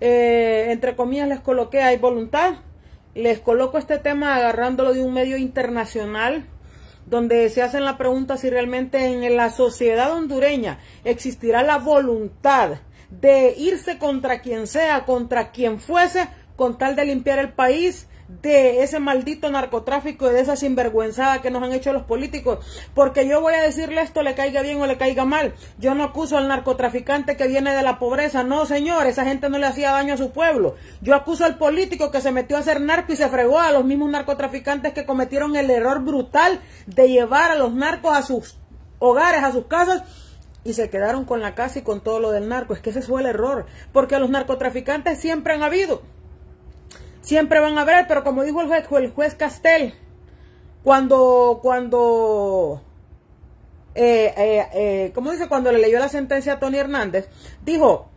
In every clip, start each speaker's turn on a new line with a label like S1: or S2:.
S1: Eh, entre comillas, les coloqué, hay voluntad. Les coloco este tema agarrándolo de un medio internacional donde se hacen la pregunta si realmente en la sociedad hondureña existirá la voluntad de irse contra quien sea, contra quien fuese, con tal de limpiar el país, de ese maldito narcotráfico y de esa sinvergüenzada que nos han hecho los políticos. Porque yo voy a decirle esto, le caiga bien o le caiga mal. Yo no acuso al narcotraficante que viene de la pobreza. No, señor, esa gente no le hacía daño a su pueblo. Yo acuso al político que se metió a hacer narco y se fregó a los mismos narcotraficantes que cometieron el error brutal de llevar a los narcos a sus hogares, a sus casas y se quedaron con la casa y con todo lo del narco. Es que ese fue el error, porque los narcotraficantes siempre han habido siempre van a ver, pero como dijo el juez, el juez Castel, cuando, cuando, eh, eh, eh, ¿cómo dice? Cuando le leyó la sentencia a Tony Hernández, dijo,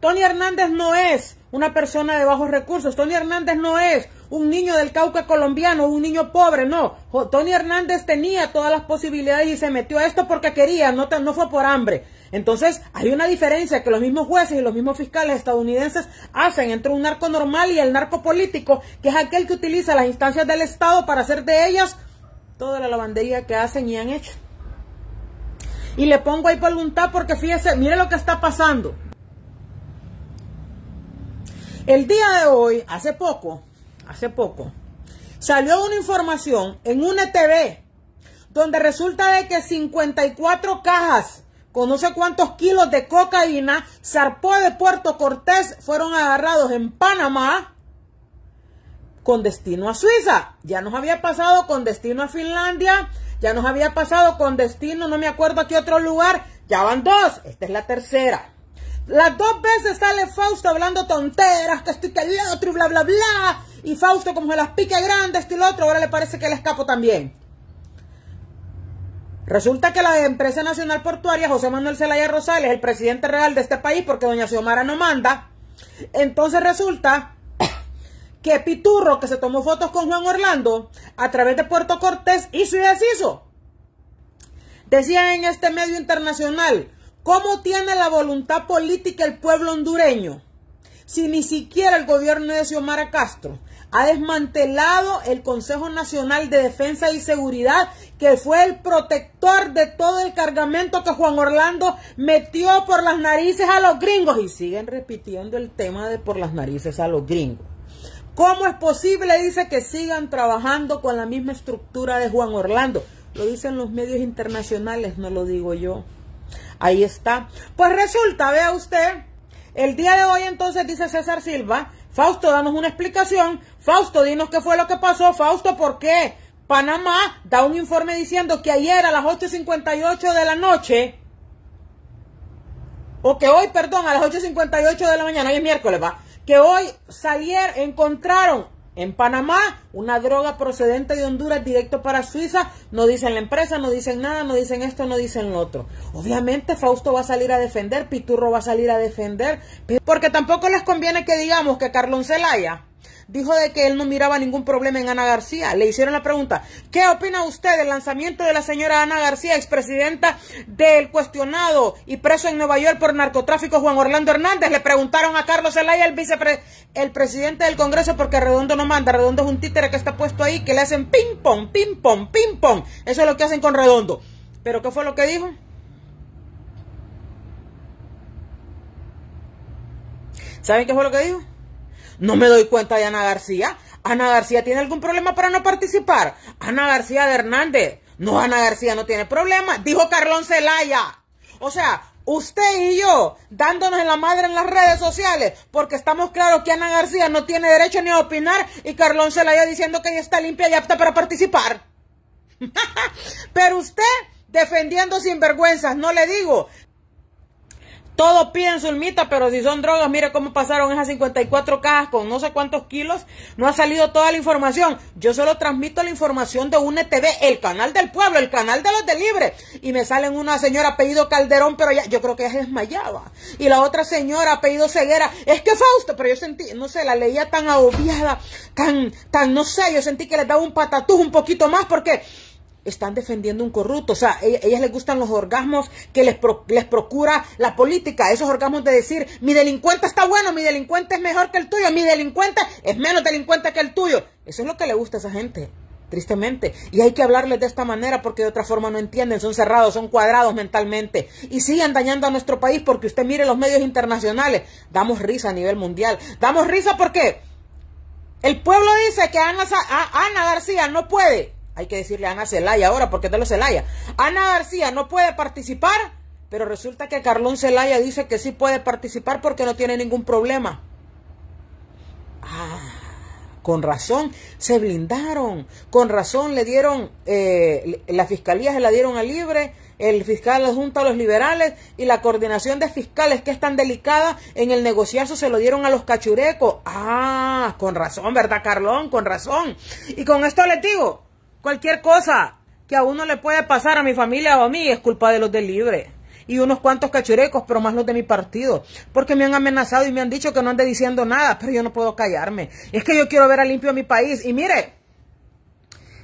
S1: Tony Hernández no es una persona de bajos recursos, Tony Hernández no es un niño del Cauca colombiano, un niño pobre, no. Tony Hernández tenía todas las posibilidades y se metió a esto porque quería, no, no fue por hambre. Entonces, hay una diferencia que los mismos jueces y los mismos fiscales estadounidenses hacen entre un narco normal y el narco político, que es aquel que utiliza las instancias del Estado para hacer de ellas toda la lavandería que hacen y han hecho. Y le pongo ahí voluntad porque fíjese, mire lo que está pasando. El día de hoy, hace poco, hace poco, salió una información en un ETV, donde resulta de que 54 cajas con no sé cuántos kilos de cocaína, zarpó de Puerto Cortés, fueron agarrados en Panamá con destino a Suiza. Ya nos había pasado con destino a Finlandia, ya nos había pasado con destino, no me acuerdo a qué otro lugar, ya van dos, esta es la tercera. Las dos veces sale Fausto hablando tonteras, que estoy que el otro y bla, bla, bla. Y Fausto como se las pique grande, estoy y el otro, ahora le parece que le escapo también. Resulta que la empresa nacional portuaria, José Manuel Zelaya Rosales, el presidente real de este país, porque doña Xiomara no manda. Entonces resulta que Piturro, que se tomó fotos con Juan Orlando, a través de Puerto Cortés, hizo y deshizo. Decían en este medio internacional, ¿cómo tiene la voluntad política el pueblo hondureño? Si ni siquiera el gobierno de Xiomara Castro ha desmantelado el Consejo Nacional de Defensa y Seguridad que fue el protector de todo el cargamento que Juan Orlando metió por las narices a los gringos. Y siguen repitiendo el tema de por las narices a los gringos. ¿Cómo es posible, dice, que sigan trabajando con la misma estructura de Juan Orlando? Lo dicen los medios internacionales, no lo digo yo. Ahí está. Pues resulta, vea usted, el día de hoy entonces dice César Silva, Fausto, danos una explicación. Fausto, dinos qué fue lo que pasó. Fausto, ¿por qué? Panamá da un informe diciendo que ayer a las 8.58 de la noche, o que hoy, perdón, a las 8.58 de la mañana, hoy es miércoles, va, que hoy salieron, encontraron en Panamá una droga procedente de Honduras directo para Suiza, no dicen la empresa, no dicen nada, no dicen esto, no dicen lo otro. Obviamente Fausto va a salir a defender, Piturro va a salir a defender, porque tampoco les conviene que digamos que Carlón Celaya dijo de que él no miraba ningún problema en Ana García. Le hicieron la pregunta, ¿qué opina usted del lanzamiento de la señora Ana García, expresidenta del cuestionado y preso en Nueva York por narcotráfico Juan Orlando Hernández? Le preguntaron a Carlos Zelaya, el vicepresidente el presidente del Congreso, porque Redondo no manda, Redondo es un títere que está puesto ahí, que le hacen ping pong, ping pong, ping pong. Eso es lo que hacen con Redondo. ¿Pero qué fue lo que dijo? ¿Saben qué fue lo que dijo? No me doy cuenta de Ana García. Ana García tiene algún problema para no participar. Ana García de Hernández. No, Ana García no tiene problema. Dijo Carlón Celaya. O sea, usted y yo dándonos en la madre en las redes sociales porque estamos claros que Ana García no tiene derecho ni a opinar y Carlón Celaya diciendo que ella está limpia y apta para participar. Pero usted defendiendo sinvergüenzas, no le digo todos piden sulmita, pero si son drogas, mire cómo pasaron esas 54 cajas con no sé cuántos kilos. No ha salido toda la información. Yo solo transmito la información de UNETV, el canal del pueblo, el canal de los de libre. Y me salen una señora apellido Calderón, pero ya, yo creo que ella desmayaba. Y la otra señora apellido Ceguera, es que Fausto, pero yo sentí, no sé, la leía tan agobiada, tan, tan, no sé, yo sentí que le daba un patatús un poquito más porque están defendiendo un corrupto. O sea, a ellas les gustan los orgasmos que les, les procura la política. Esos orgasmos de decir, mi delincuente está bueno, mi delincuente es mejor que el tuyo, mi delincuente es menos delincuente que el tuyo. Eso es lo que le gusta a esa gente, tristemente. Y hay que hablarles de esta manera porque de otra forma no entienden. Son cerrados, son cuadrados mentalmente. Y siguen dañando a nuestro país porque usted mire los medios internacionales. Damos risa a nivel mundial. Damos risa porque el pueblo dice que Ana García no puede hay que decirle a Ana Celaya ahora, porque es de los Celaya. Ana García no puede participar, pero resulta que Carlón Celaya dice que sí puede participar porque no tiene ningún problema. Ah, con razón, se blindaron. Con razón le dieron, eh, la fiscalía se la dieron a libre, el fiscal Junta a los liberales y la coordinación de fiscales que es tan delicada en el negociazo se lo dieron a los cachurecos. Ah, con razón, ¿verdad, Carlón? Con razón. Y con esto les digo, Cualquier cosa que a uno le puede pasar a mi familia o a mí es culpa de los del libre. Y unos cuantos cachurecos, pero más los de mi partido. Porque me han amenazado y me han dicho que no ande diciendo nada, pero yo no puedo callarme. Es que yo quiero ver a limpio a mi país. Y mire,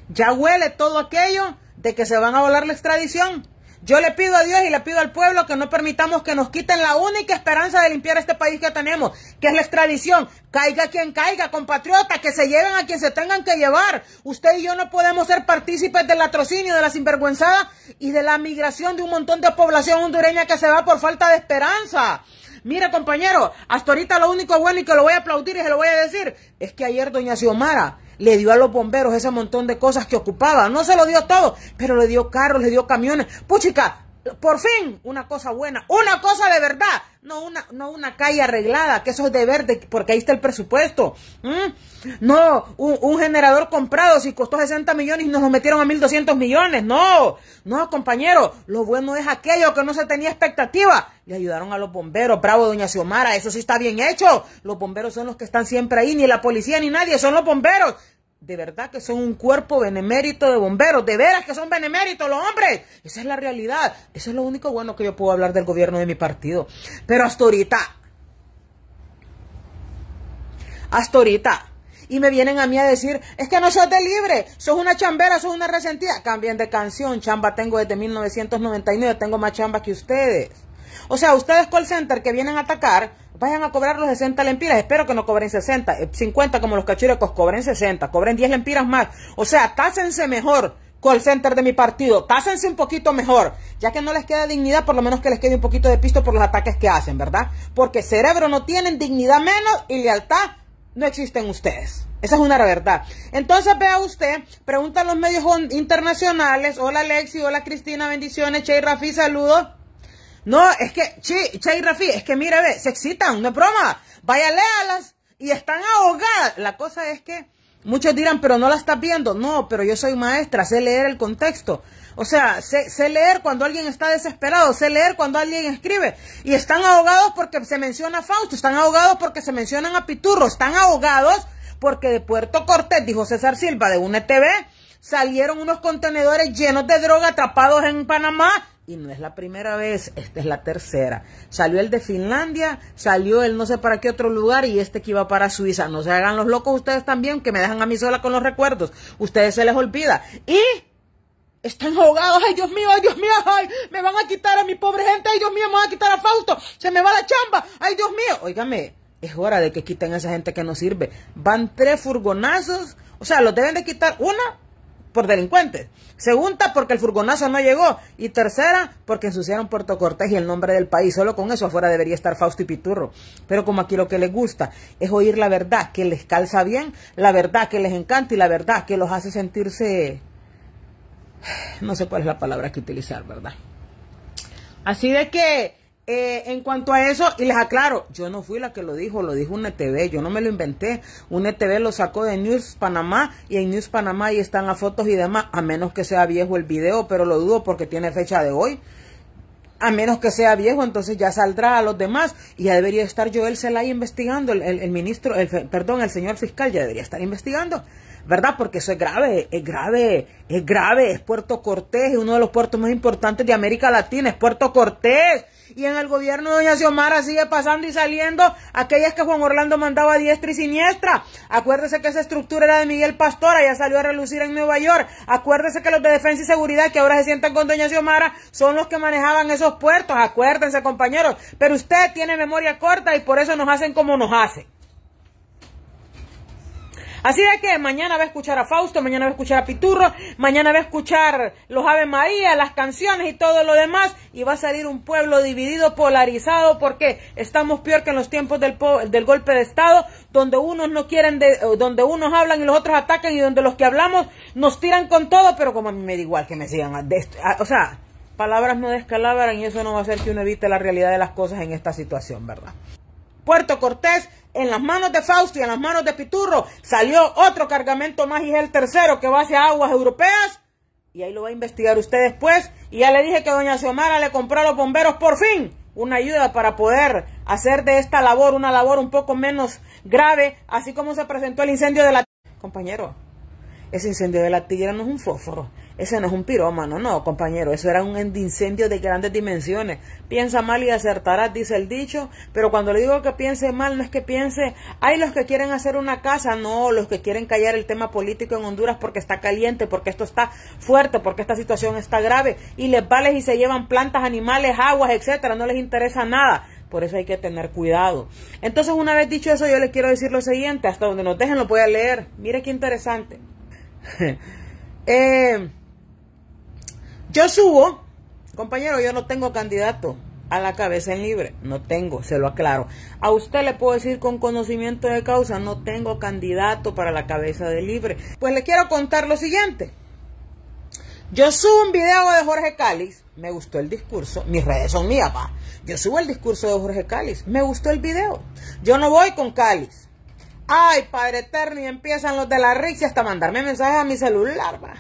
S1: ya huele todo aquello de que se van a volar la extradición yo le pido a Dios y le pido al pueblo que no permitamos que nos quiten la única esperanza de limpiar este país que tenemos, que es la extradición. Caiga quien caiga, compatriota, que se lleven a quien se tengan que llevar. Usted y yo no podemos ser partícipes del latrocinio, de la sinvergüenzada y de la migración de un montón de población hondureña que se va por falta de esperanza. Mira, compañero, hasta ahorita lo único bueno y que lo voy a aplaudir y se lo voy a decir es que ayer doña Xiomara le dio a los bomberos ese montón de cosas que ocupaba. No se lo dio todo, pero le dio carros, le dio camiones. Puchica, por fin, una cosa buena, una cosa de verdad, no una, no una calle arreglada, que eso es de verde, porque ahí está el presupuesto. No, un, generador comprado, si costó 60 millones y nos lo metieron a 1.200 millones, no, no, compañero, lo bueno es aquello que no se tenía expectativa. Le ayudaron a los bomberos, bravo, doña Xiomara, eso sí está bien hecho. Los bomberos son los que están siempre ahí, ni la policía ni nadie, son los bomberos de verdad que son un cuerpo benemérito de bomberos, de veras que son beneméritos los hombres. Esa es la realidad. Eso es lo único bueno que yo puedo hablar del gobierno de mi partido. Pero hasta ahorita, hasta ahorita, y me vienen a mí a decir, es que no sos de libre, sos una chambera, sos una resentida. Cambien de canción, chamba tengo desde 1999, tengo más chamba que ustedes. O sea, ustedes call center que vienen a atacar, vayan a cobrar los 60 lempiras. Espero que no cobren 60, 50 eh, como los cachurecos, cobren 60, cobren 10 lempiras más. O sea, cásense mejor call center de mi partido, cásense un poquito mejor, ya que no les queda dignidad, por lo menos que les quede un poquito de pisto por los ataques que hacen, ¿verdad? Porque cerebro no tienen, dignidad menos y lealtad no existen ustedes. Esa es una verdad. Entonces vea usted, pregunta a los medios internacionales, hola Lexi, hola Cristina, bendiciones, Che Rafi, saludos. No, es que, Che, Rafi, es que mira, ve, se excitan, no es broma. Vaya, léalas. Y están ahogadas. La cosa es que muchos dirán, pero no la estás viendo. No, pero yo soy maestra, sé leer el contexto. O sea, sé, leer cuando alguien está desesperado, sé leer cuando alguien escribe. Y están ahogados porque se menciona a Fausto, están ahogados porque se mencionan a Piturro, están ahogados porque de Puerto Cortés, dijo César Silva de UNETV, salieron unos contenedores llenos de droga atrapados en Panamá y no es la primera vez, esta es la tercera. Salió el de Finlandia, salió el no sé para qué otro lugar y este que iba para Suiza. No se hagan los locos ustedes también, que me dejan a mí sola con los recuerdos. Ustedes se les olvida. Y están ahogados. Ay, Dios mío, ay, Dios mío, ay, me van a quitar a mi pobre gente. Ay, Dios mío, me van a quitar a Fausto. Se me va la chamba. Ay, Dios mío. Óigame, es hora de que quiten a esa gente que no sirve. Van tres furgonazos. O sea, los deben de quitar una por delincuentes. Segunda, porque el furgonazo no llegó. Y tercera, porque ensuciaron Puerto Cortés y el nombre del país. Solo con eso afuera debería estar Fausto y Piturro. Pero como aquí lo que les gusta es oír la verdad que les calza bien, la verdad que les encanta y la verdad que los hace sentirse... No sé cuál es la palabra que utilizar, ¿verdad? Así de que... Eh, en cuanto a eso, y les aclaro, yo no fui la que lo dijo, lo dijo un ETV, yo no me lo inventé. un ETV lo sacó de News Panamá y en News Panamá ahí están las fotos y demás, a menos que sea viejo el video, pero lo dudo porque tiene fecha de hoy. A menos que sea viejo, entonces ya saldrá a los demás y ya debería estar Joel Zelaya investigando, el, el ministro, el, perdón, el señor fiscal ya debería estar investigando. ¿verdad? Porque eso es grave, es grave, es grave, es Puerto Cortés, es uno de los puertos más importantes de América Latina, es Puerto Cortés y en el gobierno de doña Xiomara sigue pasando y saliendo aquellas que Juan Orlando mandaba a diestra y siniestra. Acuérdese que esa estructura era de Miguel Pastora, ya salió a relucir en Nueva York. Acuérdese que los de defensa y seguridad que ahora se sientan con doña Xiomara son los que manejaban esos puertos. Acuérdense, compañeros. Pero usted tiene memoria corta y por eso nos hacen como nos hacen. Así de que mañana va a escuchar a Fausto, mañana va a escuchar a Piturro, mañana va a escuchar los Ave María, las canciones y todo lo demás. Y va a salir un pueblo dividido, polarizado, porque estamos peor que en los tiempos del, del golpe de Estado, donde unos no quieren, donde unos hablan y los otros atacan y donde los que hablamos nos tiran con todo, pero como a mí me da igual que me sigan. o sea, palabras no descalabran y eso no va a hacer que uno evite la realidad de las cosas en esta situación, ¿verdad? Puerto Cortés en las manos de Fausto y en las manos de Piturro salió otro cargamento más y es el tercero que va hacia aguas europeas. Y ahí lo va a investigar usted después. Y ya le dije que doña Xiomara le compró a los bomberos por fin una ayuda para poder hacer de esta labor una labor un poco menos grave, así como se presentó el incendio de la... Compañero, ese incendio de la tigre no es un fósforo, ese no es un pirómano, no, compañero. Eso era un incendio de grandes dimensiones. Piensa mal y acertarás, dice el dicho. Pero cuando le digo que piense mal, no es que piense, hay los que quieren hacer una casa, no, los que quieren callar el tema político en Honduras porque está caliente, porque esto está fuerte, porque esta situación está grave. Y les vales y se llevan plantas, animales, aguas, etcétera. No les interesa nada. Por eso hay que tener cuidado. Entonces, una vez dicho eso, yo les quiero decir lo siguiente. Hasta donde nos dejen lo voy a leer. Mire qué interesante. eh. Yo subo, compañero, yo no tengo candidato a la cabeza en libre. No tengo, se lo aclaro. A usted le puedo decir con conocimiento de causa, no tengo candidato para la cabeza de libre. Pues le quiero contar lo siguiente. Yo subo un video de Jorge Cáliz, me gustó el discurso, mis redes son mías, pa. Yo subo el discurso de Jorge Cáliz, me gustó el video. Yo no voy con Cáliz. Ay, Padre Eterno, y empiezan los de la Rixia hasta mandarme mensajes a mi celular, va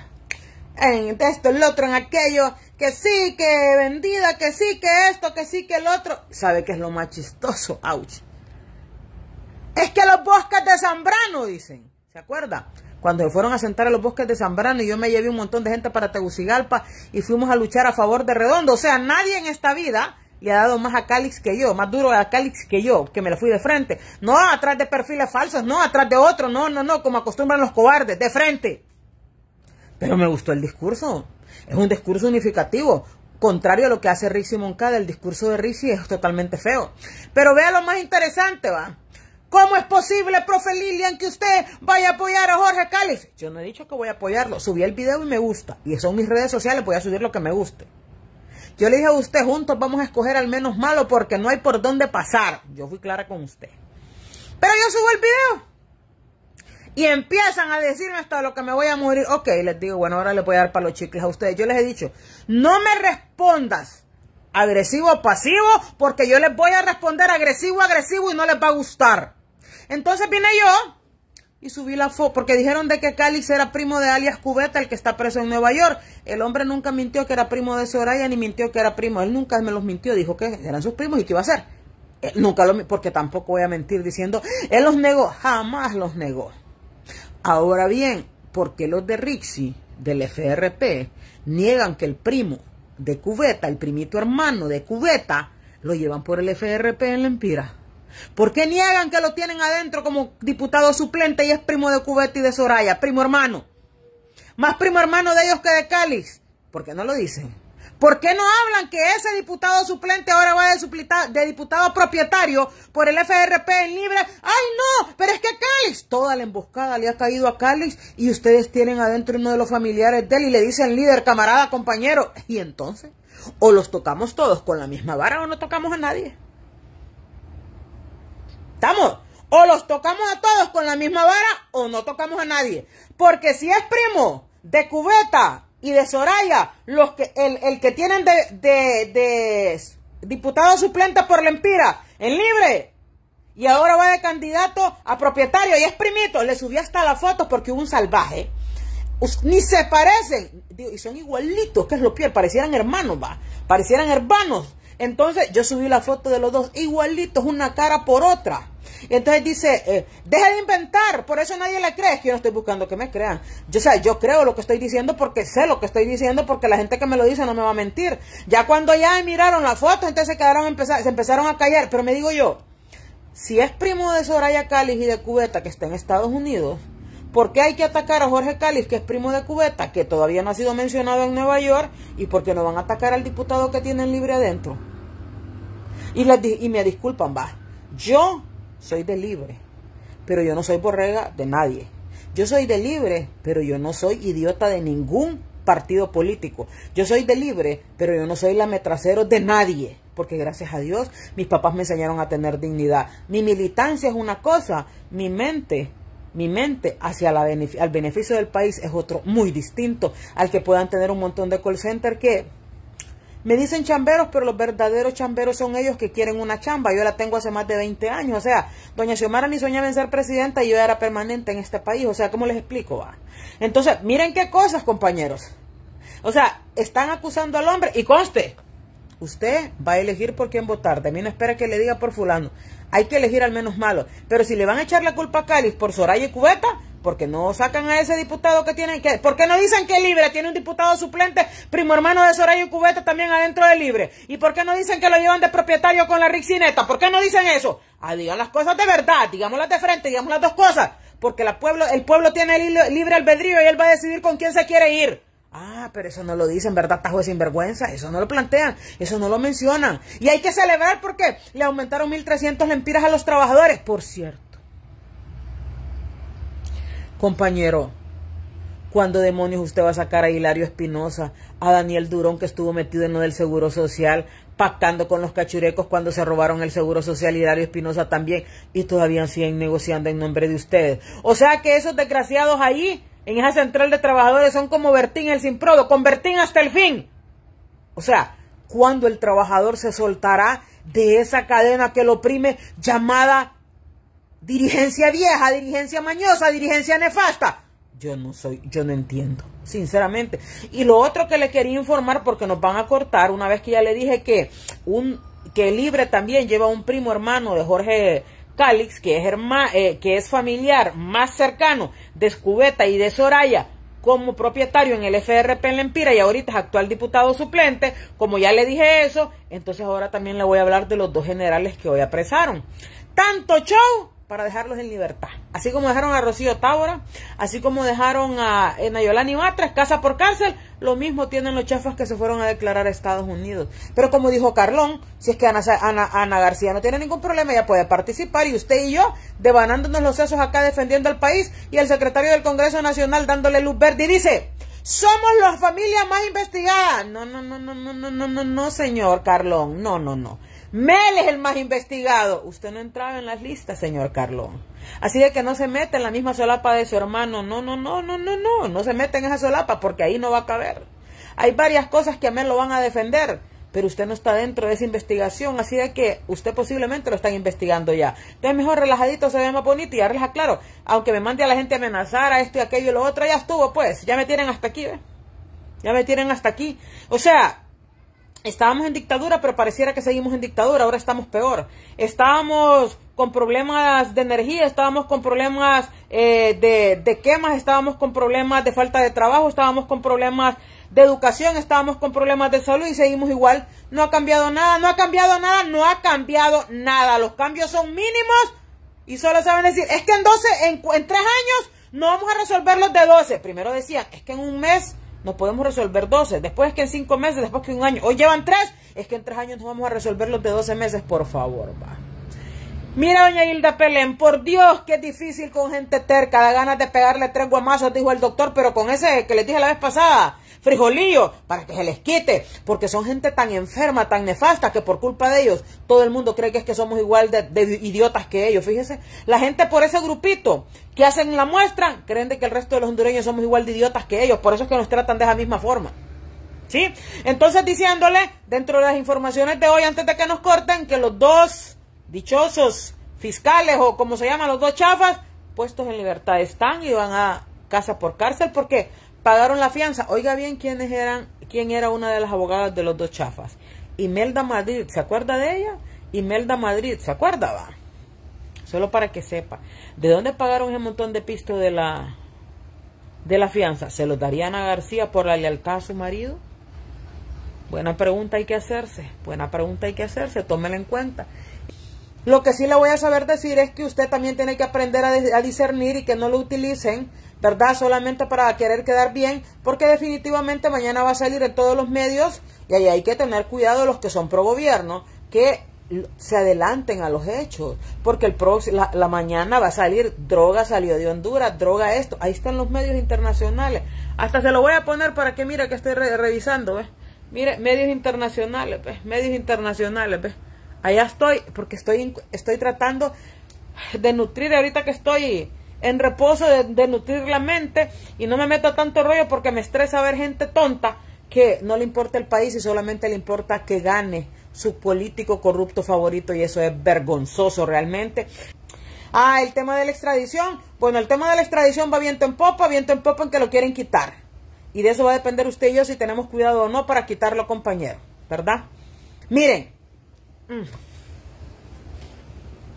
S1: en esto, el otro, en aquello, que sí, que vendida, que sí, que esto, que sí, que el otro. ¿Sabe qué es lo más chistoso? Ouch. Es que los bosques de Zambrano, dicen. ¿Se acuerda? Cuando se fueron a sentar a los bosques de Zambrano y yo me llevé un montón de gente para Tegucigalpa y fuimos a luchar a favor de Redondo. O sea, nadie en esta vida le ha dado más a Calix que yo, más duro a Calix que yo, que me la fui de frente. No atrás de perfiles falsos, no atrás de otro, no, no, no, como acostumbran los cobardes, de frente. Pero me gustó el discurso. Es un discurso unificativo. Contrario a lo que hace Ricci Moncada, el discurso de Ricci es totalmente feo. Pero vea lo más interesante, va. ¿Cómo es posible, profe Lilian, que usted vaya a apoyar a Jorge Cáliz? Yo no he dicho que voy a apoyarlo. Subí el video y me gusta. Y son mis redes sociales, voy a subir lo que me guste. Yo le dije a usted, juntos vamos a escoger al menos malo porque no hay por dónde pasar. Yo fui clara con usted. Pero yo subo el video. Y empiezan a decirme hasta lo que me voy a morir. Ok, les digo, bueno, ahora les voy a dar para los chicles a ustedes. Yo les he dicho, no me respondas agresivo o pasivo, porque yo les voy a responder agresivo, agresivo y no les va a gustar. Entonces vine yo y subí la foto, porque dijeron de que Calix era primo de alias Cubeta, el que está preso en Nueva York. El hombre nunca mintió que era primo de Soraya, ni mintió que era primo. Él nunca me los mintió, dijo que eran sus primos y que iba a ser. Eh, nunca lo, porque tampoco voy a mentir diciendo, él los negó, jamás los negó. Ahora bien, ¿por qué los de Rixi, del FRP, niegan que el primo de Cubeta, el primito hermano de Cubeta, lo llevan por el FRP en la empira? ¿Por qué niegan que lo tienen adentro como diputado suplente y es primo de Cubeta y de Soraya, primo hermano? Más primo hermano de ellos que de Cáliz. ¿Por qué no lo dicen? ¿Por qué no hablan que ese diputado suplente ahora va de, de diputado propietario por el FRP en libre? ¡Ay, no! Pero es que Calix, toda la emboscada le ha caído a Calix y ustedes tienen adentro uno de los familiares de él y le dicen líder, camarada, compañero. ¿Y entonces? ¿O los tocamos todos con la misma vara o no tocamos a nadie? ¿Estamos? O los tocamos a todos con la misma vara o no tocamos a nadie. Porque si es primo de cubeta y de Soraya, los que, el, que tienen de, de, diputado suplente por la empira, en libre. Y ahora va de candidato a propietario y es primito. Le subí hasta la foto porque hubo un salvaje. Ni se parecen. y son igualitos, que es lo peor. Parecieran hermanos, va. Parecieran hermanos. Entonces yo subí la foto de los dos igualitos, una cara por otra. Y entonces dice, eh, deja de inventar, por eso nadie le cree, es que yo no estoy buscando que me crean. Yo, yo creo lo que estoy diciendo porque sé lo que estoy diciendo porque la gente que me lo dice no me va a mentir. Ya cuando ya miraron la foto, entonces se quedaron, se empezaron a callar, pero me digo yo, si es primo de Soraya Cali y de Cubeta que está en Estados Unidos, ¿Por qué hay que atacar a Jorge Cáliz, que es primo de Cubeta, que todavía no ha sido mencionado en Nueva York? ¿Y por qué no van a atacar al diputado que tienen libre adentro? Y, y me disculpan, va. Yo soy de libre, pero yo no soy borrega de nadie. Yo soy de libre, pero yo no soy idiota de ningún partido político. Yo soy de libre, pero yo no soy la metracero de nadie, porque gracias a Dios mis papás me enseñaron a tener dignidad. Mi militancia es una cosa, mi mente mi mente hacia el al beneficio del país es otro muy distinto al que puedan tener un montón de call center que me dicen chamberos, pero los verdaderos chamberos son ellos que quieren una chamba. Yo la tengo hace más de 20 años. O sea, doña Xiomara ni soñaba en ser presidenta y yo era permanente en este país. O sea, ¿cómo les explico? Entonces, miren qué cosas, compañeros. O sea, están acusando al hombre y conste, usted va a elegir por quién votar. mí no espera que le diga por fulano hay que elegir al menos malo. Pero si le van a echar la culpa a Cáliz por Soraya y Cubeta, porque no sacan a ese diputado que tienen que... ¿Por qué no dicen que Libre tiene un diputado suplente, primo hermano de Soraya y Cubeta también adentro de Libre? ¿Y por qué no dicen que lo llevan de propietario con la Rixineta? ¿Por qué no dicen eso? Ah, digan las cosas de verdad, digámoslas de frente, digamos las dos cosas. Porque pueblo, el pueblo tiene libre albedrío y él va a decidir con quién se quiere ir. Ah, pero eso no lo dicen, ¿verdad? Tajo de sinvergüenza. Eso no lo plantean, eso no lo mencionan. Y hay que celebrar porque le aumentaron 1.300 lempiras a los trabajadores, por cierto. Compañero, ¿cuándo demonios usted va a sacar a Hilario Espinosa, a Daniel Durón que estuvo metido en lo del Seguro Social, pactando con los cachurecos cuando se robaron el Seguro Social, Hilario Espinosa también, y todavía siguen negociando en nombre de ustedes? O sea que esos desgraciados ahí en esa central de trabajadores son como Bertín el Sinprodo, con Bertín hasta el fin. O sea, cuando el trabajador se soltará de esa cadena que lo oprime llamada dirigencia vieja, dirigencia mañosa, dirigencia nefasta. Yo no soy, yo no entiendo, sinceramente. Y lo otro que le quería informar, porque nos van a cortar, una vez que ya le dije que un que Libre también lleva un primo hermano de Jorge Calix, que es, eh, que es familiar más cercano de Escubeta y de Soraya, como propietario en el FRP en Lempira y ahorita es actual diputado suplente, como ya le dije eso, entonces ahora también le voy a hablar de los dos generales que hoy apresaron. Tanto show para dejarlos en libertad. Así como dejaron a Rocío Tábora, así como dejaron a eh, Nayolani Matras, casa por cárcel, lo mismo tienen los chafas que se fueron a declarar a Estados Unidos. Pero como dijo Carlón, si es que Ana, García no tiene ningún problema, ella puede participar y usted y yo devanándonos los sesos acá defendiendo al país y el secretario del Congreso Nacional dándole luz verde y dice... Somos la familia más investigada. No, no, no, no, no, no, no, no, señor Carlón. No, no, no. Mel es el más investigado. Usted no entraba en las listas, señor Carlón. Así de que no se mete en la misma solapa de su hermano. No, no, no, no, no, no. No se mete en esa solapa porque ahí no va a caber. Hay varias cosas que a Mel lo van a defender, pero usted no está dentro de esa investigación. Así de que usted posiblemente lo están investigando ya. Entonces mejor relajadito, se ve más bonito y ya claro. Aunque me mande a la gente a amenazar a esto y aquello y lo otro, ya estuvo pues. Ya me tienen hasta aquí, ¿eh? Ya me tienen hasta aquí. O sea, Estábamos en dictadura, pero pareciera que seguimos en dictadura, ahora estamos peor. Estábamos con problemas de energía, estábamos con problemas eh, de, quemas, estábamos con problemas de falta de trabajo, estábamos con problemas de educación, estábamos con problemas de salud y seguimos igual. No ha cambiado nada, no ha cambiado nada, no ha cambiado nada. Los cambios son mínimos y solo saben decir, es que en 12, en, en 3 años no vamos a resolver los de 12. Primero decían, es que en un mes no podemos resolver 12, después que en 5 meses, después que en un año, hoy llevan 3, es que en 3 años nos vamos a resolver los de 12 meses, por favor, va. Mira, doña Hilda Pelén, por Dios, qué difícil con gente terca, da ganas de pegarle tres guamazos, dijo el doctor, pero con ese que les dije la vez pasada, frijolillo, para que se les quite, porque son gente tan enferma, tan nefasta, que por culpa de ellos todo el mundo cree que es que somos igual de, idiotas que ellos. Fíjese, la gente por ese grupito que hacen la muestra, creen que el resto de los hondureños somos igual de idiotas que ellos, por eso es que nos tratan de esa misma forma. ¿Sí? Entonces diciéndole, dentro de las informaciones de hoy, antes de que nos corten, que los dos dichosos fiscales o como se llaman los dos chafas, puestos en libertad están y van a casa por cárcel porque pagaron la fianza. Oiga bien quiénes eran, quién era una de las abogadas de los dos chafas. Imelda Madrid, ¿se acuerda de ella? Imelda Madrid, ¿se acuerda? Va? Solo para que sepa. ¿De dónde pagaron ese montón de pisto de la, de la fianza? ¿Se los darían a García por la lealtad a su marido? Buena pregunta hay que hacerse, buena pregunta hay que hacerse, tómela en cuenta. Lo que sí le voy a saber decir es que usted también tiene que aprender a, discernir y que no lo utilicen ¿verdad? Solamente para querer quedar bien, porque definitivamente mañana va a salir en todos los medios y ahí hay que tener cuidado los que son pro gobierno, que se adelanten a los hechos, porque el la, mañana va a salir droga salió de Honduras, droga esto, ahí están los medios internacionales, hasta se lo voy a poner para que mire que estoy revisando, ¿ves? Mire, medios internacionales, ¿ves? Pues, medios internacionales, ¿ves? Allá estoy, porque estoy, estoy tratando de nutrir ahorita que estoy en reposo, de, nutrir la mente y no me meto tanto rollo porque me estresa ver gente tonta que no le importa el país y solamente le importa que gane su político corrupto favorito y eso es vergonzoso realmente. Ah, el tema de la extradición. Bueno, el tema de la extradición va viento en popa, viento en popa en que lo quieren quitar. Y de eso va a depender usted y yo si tenemos cuidado o no para quitarlo, compañero, ¿verdad? Miren,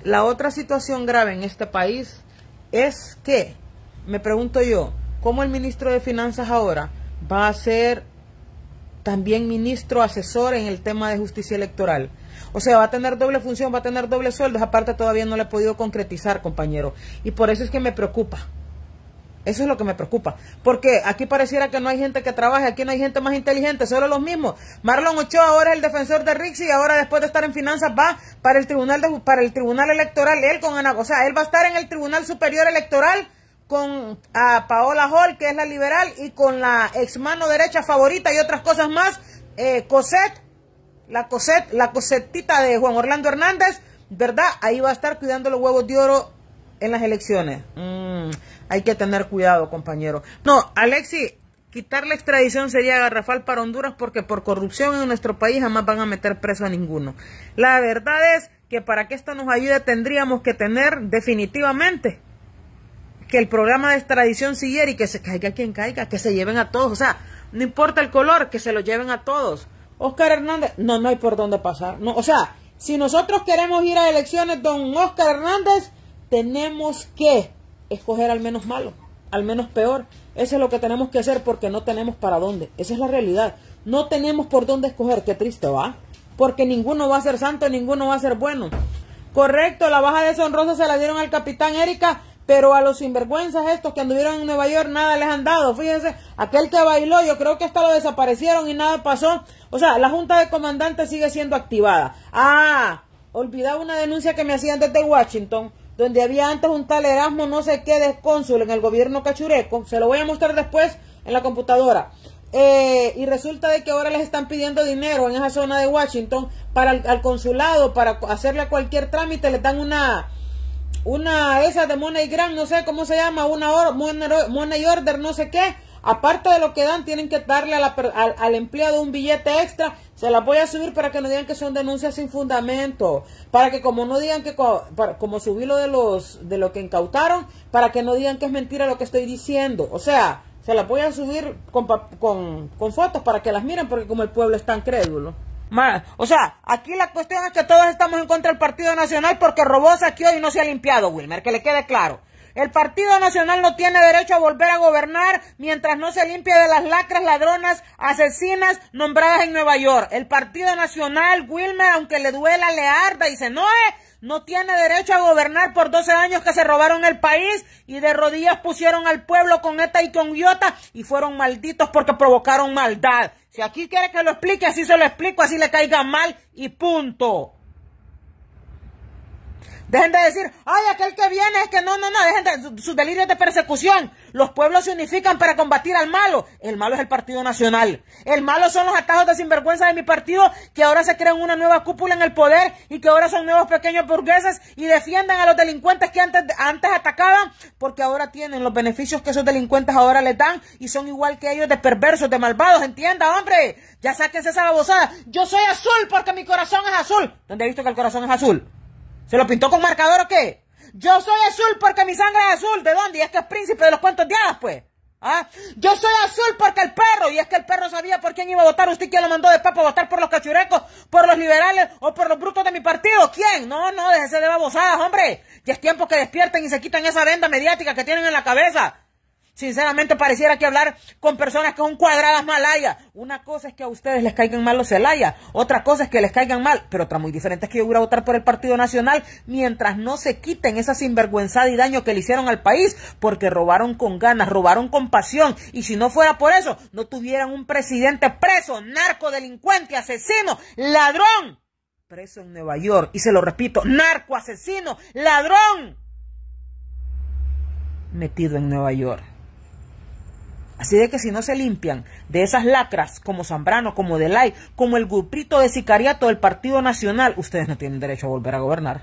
S1: la otra situación grave en este país es que, me pregunto yo, ¿cómo el ministro de Finanzas ahora va a ser también ministro asesor en el tema de justicia electoral? O sea, va a tener doble función, va a tener doble sueldo. Aparte, todavía no le he podido concretizar, compañero. Y por eso es que me preocupa. Eso es lo que me preocupa. Porque aquí pareciera que no hay gente que trabaje, aquí no hay gente más inteligente, solo los mismos. Marlon Ochoa ahora es el defensor de Rixi y ahora después de estar en finanzas va para el tribunal para el tribunal electoral, él con Ana, o sea, él va a estar en el Tribunal Superior Electoral con a Paola Hall, que es la liberal, y con la ex mano derecha favorita y otras cosas más, eh, Cosette, la Cosette, la Cosetita de Juan Orlando Hernández, ¿verdad? Ahí va a estar cuidando los huevos de oro en las elecciones. Mm. Hay que tener cuidado, compañero. No, Alexi, quitar la extradición sería garrafal para Honduras porque por corrupción en nuestro país jamás van a meter preso a ninguno. La verdad es que para que esto nos ayude tendríamos que tener definitivamente que el programa de extradición siguiera y que se caiga quien caiga, que se lleven a todos, o sea, no importa el color, que se lo lleven a todos. Oscar Hernández, no, no hay por dónde pasar, no, o sea, si nosotros queremos ir a elecciones, don Oscar Hernández, tenemos que escoger al menos malo, al menos peor. Eso es lo que tenemos que hacer porque no tenemos para dónde. Esa es la realidad. No tenemos por dónde escoger. Qué triste va. Porque ninguno va a ser santo, ninguno va a ser bueno. Correcto, la baja deshonrosa se la dieron al capitán Erika, pero a los sinvergüenzas estos que anduvieron en Nueva York nada les han dado. Fíjense, aquel que bailó, yo creo que hasta lo desaparecieron y nada pasó. O sea, la junta de comandantes sigue siendo activada. Ah, olvidaba una denuncia que me hacían desde Washington donde había antes un tal Erasmo no sé qué de cónsul en el gobierno cachureco, se lo voy a mostrar después en la computadora. Eh, y resulta de que ahora les están pidiendo dinero en esa zona de Washington para el, al consulado, para hacerle cualquier trámite, les dan una una esa de Money Grand, no sé cómo se llama, una money Order, no sé qué, Aparte de lo que dan, tienen que darle al, empleado un billete extra. Se la voy a subir para que no digan que son denuncias sin fundamento. Para que como no digan que, como subí lo de, los, de lo que incautaron, para que no digan que es mentira lo que estoy diciendo. O sea, se la voy a subir con, fotos para que las miren porque como el pueblo es tan crédulo. O sea, aquí la cuestión es que todos estamos en contra del Partido Nacional porque robó, hoy y no se ha limpiado, Wilmer, que le quede claro. El Partido Nacional no tiene derecho a volver a gobernar mientras no se limpie de las lacras, ladronas, asesinas nombradas en Nueva York. El Partido Nacional, Wilmer, aunque le duela, le arda y se noe, eh, no tiene derecho a gobernar por 12 años que se robaron el país y de rodillas pusieron al pueblo con ETA y con IOTA y fueron malditos porque provocaron maldad. Si aquí quiere que lo explique, así se lo explico, así le caiga mal y punto. Dejen de decir, ay, aquel que viene es que no, no, no, dejen de sus delirios de persecución. Los pueblos se unifican para combatir al malo. El malo es el Partido Nacional. El malo son los atajos de sinvergüenza de mi partido que ahora se crean una nueva cúpula en el poder y que ahora son nuevos pequeños burgueses y defienden a los delincuentes que antes, antes atacaban porque ahora tienen los beneficios que esos delincuentes ahora les dan y son igual que ellos de perversos, de malvados. Entienda, hombre, ya sáquense esa babosada. Yo soy azul porque mi corazón es azul. ¿Dónde he visto que el corazón es azul? ¿Se lo pintó con marcador o qué? Yo soy azul porque mi sangre es azul. ¿De dónde? Y es que es príncipe de los cuentos de pues. ¿Ah? Yo soy azul porque el perro, y es que el perro sabía por quién iba a votar. ¿Usted quién lo mandó de papo a votar por los cachurecos, por los liberales o por los brutos de mi partido? ¿Quién? No, no, déjese de babosadas, hombre. Y es tiempo que despierten y se quiten esa venda mediática que tienen en la cabeza. Sinceramente pareciera que hablar con personas que son cuadradas malaya. Una cosa es que a ustedes les caigan mal los Celaya, otra cosa es que les caigan mal, pero otra muy diferente es que yo voy a votar por el Partido Nacional mientras no se quiten esa sinvergüenzada y daño que le hicieron al país, porque robaron con ganas, robaron con pasión, y si no fuera por eso, no tuvieran un presidente preso, narco, delincuente, asesino, ladrón, preso en Nueva York, y se lo repito, narco, asesino, ladrón, metido en Nueva York. Así de que si no se limpian de esas lacras como Zambrano, como Delay, como el grupito de sicariato del Partido Nacional, ustedes no tienen derecho a volver a gobernar.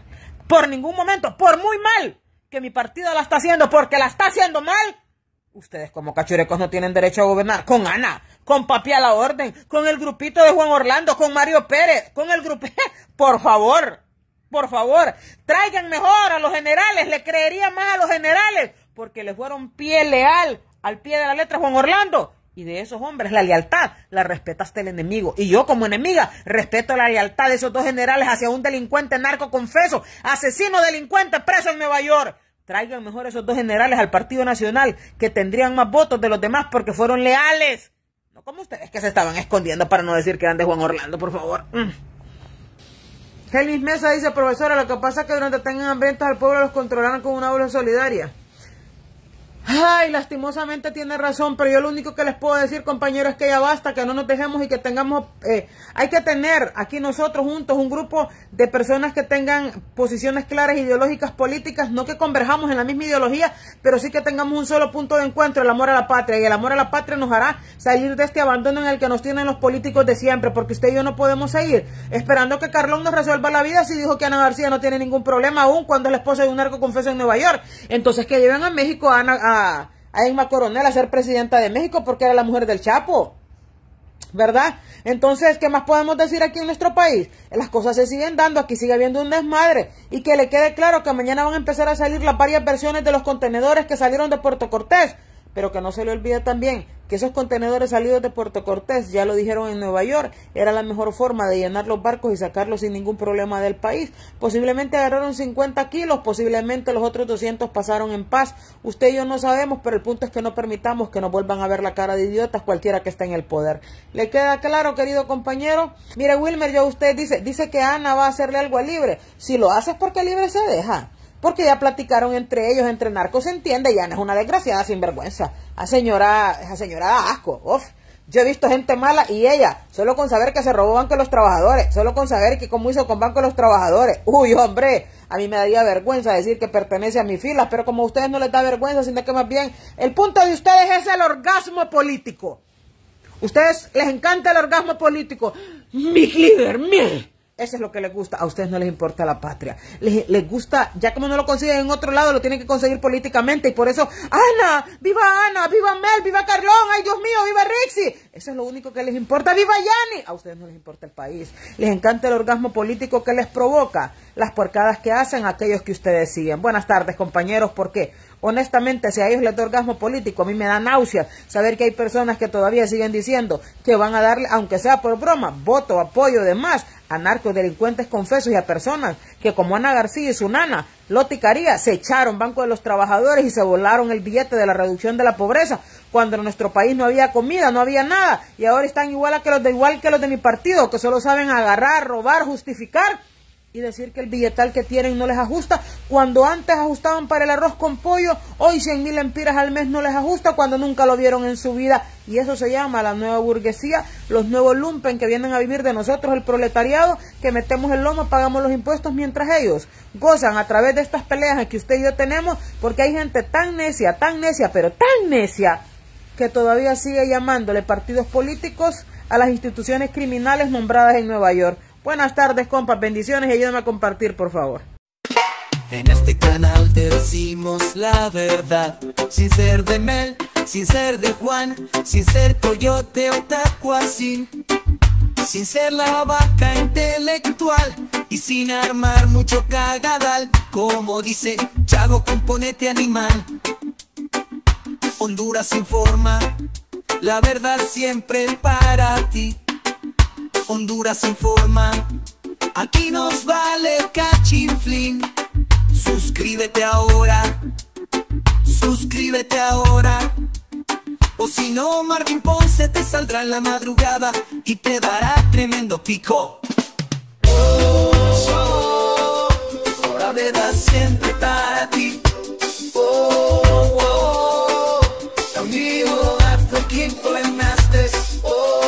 S1: Por ningún momento, por muy mal que mi partido la está haciendo, porque la está haciendo mal. Ustedes como cachurecos no tienen derecho a gobernar con Ana, con Papi a la Orden, con el grupito de Juan Orlando, con Mario Pérez, con el grupo... Por favor, por favor, traigan mejor a los generales, le creería más a los generales, porque les fueron pie leal al pie de la letra Juan Orlando. Y de esos hombres, la lealtad la respeta hasta el enemigo. Y yo como enemiga respeto la lealtad de esos dos generales hacia un delincuente narco confeso, asesino delincuente preso en Nueva York. Traigan mejor esos dos generales al Partido Nacional, que tendrían más votos de los demás porque fueron leales. No como ustedes que se estaban escondiendo para no decir que eran de Juan Orlando, por favor. Mm. Mesa dice, profesora, lo que pasa es que durante tengan hambrientos al pueblo los controlaron con una obra solidaria. Ay, lastimosamente tiene razón, pero yo lo único que les puedo decir, compañeros, es que ya basta, que no nos dejemos y que tengamos, eh, hay que tener aquí nosotros juntos un grupo de personas que tengan posiciones claras ideológicas, políticas, no que converjamos en la misma ideología, pero sí que tengamos un solo punto de encuentro, el amor a la patria, y el amor a la patria nos hará salir de este abandono en el que nos tienen los políticos de siempre, porque usted y yo no podemos seguir esperando que Carlón nos resuelva la vida si dijo que Ana García no tiene ningún problema aún cuando es la de un narco confeso en Nueva York. Entonces que lleven a México A a, Emma Coronel a ser presidenta de México porque era la mujer del Chapo. ¿Verdad? Entonces, ¿qué más podemos decir aquí en nuestro país? Las cosas se siguen dando, aquí sigue habiendo un desmadre y que le quede claro que mañana van a empezar a salir las varias versiones de los contenedores que salieron de Puerto Cortés, pero que no se le olvide también que esos contenedores salidos de Puerto Cortés, ya lo dijeron en Nueva York, era la mejor forma de llenar los barcos y sacarlos sin ningún problema del país. Posiblemente agarraron 50 kilos, posiblemente los otros 200 pasaron en paz. Usted y yo no sabemos, pero el punto es que no permitamos que nos vuelvan a ver la cara de idiotas cualquiera que esté en el poder. ¿Le queda claro, querido compañero? Mire, Wilmer, ya usted dice, dice que Ana va a hacerle algo a Libre. Si lo hace es porque Libre se deja porque ya platicaron entre ellos, entre narcos se entiende, ya no es una desgraciada sinvergüenza. A señora, a señora da asco, uff. Yo he visto gente mala y ella, solo con saber que se robó Banco de los Trabajadores, solo con saber que cómo hizo con Banco de los Trabajadores. Uy, hombre, a mí me daría vergüenza decir que pertenece a mis filas, pero como a ustedes no les da vergüenza, sino que más bien el punto de ustedes es el orgasmo político. Ustedes les encanta el orgasmo político. Mi líder, mi eso es lo que les gusta. A ustedes no les importa la patria. Les, les, gusta, ya como no lo consiguen en otro lado, lo tienen que conseguir políticamente. Y por eso, Ana, viva Ana, viva Mel, viva Carlón, ay Dios mío, viva Rixi. Eso es lo único que les importa. Viva Yani. A ustedes no les importa el país. Les encanta el orgasmo político que les provoca. Las porcadas que hacen aquellos que ustedes siguen. Buenas tardes, compañeros. ¿Por qué? Honestamente, si a ellos les da orgasmo político, a mí me da náuseas saber que hay personas que todavía siguen diciendo que van a darle, aunque sea por broma, voto, apoyo, demás, a delincuentes, confesos y a personas que como Ana García y su nana, Loti se echaron Banco de los Trabajadores y se volaron el billete de la reducción de la pobreza, cuando en nuestro país no había comida, no había nada, y ahora están igual, a que los de, igual que los de mi partido, que solo saben agarrar, robar, justificar y decir que el billetal que tienen no les ajusta, cuando antes ajustaban para el arroz con pollo, hoy 100 mil empiras al mes no les ajusta, cuando nunca lo vieron en su vida. Y eso se llama la nueva burguesía, los nuevos lumpen que vienen a vivir de nosotros, el proletariado, que metemos el lomo, pagamos los impuestos, mientras ellos gozan a través de estas peleas que usted y yo tenemos, porque hay gente tan necia, tan necia, pero tan necia, que todavía sigue llamándole partidos políticos a las instituciones criminales nombradas en Nueva York. Buenas tardes, compas. Bendiciones y ayúdame a compartir, por favor. En este canal te decimos la verdad, sin ser de Mel, sin ser de Juan, sin ser coyote o Tacuacín. sin ser la vaca intelectual y sin armar mucho cagadal, como dice Chago, componente animal. Honduras forma, la verdad siempre para ti. Honduras forma, Aquí nos vale cachinflín. Suscríbete ahora. Suscríbete ahora. O si no, Marvin Ponce te saldrá en la madrugada y te dará tremendo pico. Oh, oh, oh, siempre para ti. Oh, oh, oh, Oh,